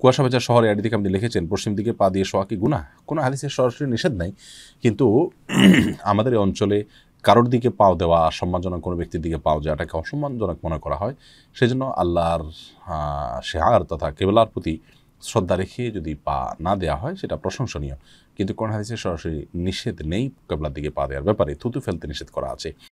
কুয়াশা ভেজা শহরে আডিদিকে আপনি লিখেছেন পশ্চিম দিকে পা দিয়ে শোয়া কি গুণা কোনো হাদিসের সরাসরি নিষেধ নাই কিন্তু আমাদের এই অঞ্চলে কারোর দিকে পাও দেওয়া সম্মানজনক কোনো ব্যক্তির দিকে পাও যাওয়াটাকে অসম্মানজনক মনে করা হয় সেজন্য আল্লাহর শেহার তথা কেবলার প্রতি শ্রদ্ধা রেখে যদি পা না দেওয়া হয় সেটা প্রশংসনীয় কিন্তু কোন হাদিসে সরাসরি নিষেধ নেই কেবলার দিকে পা দেওয়ার ব্যাপারে থুতু ফেলতে নিষেধ করা আছে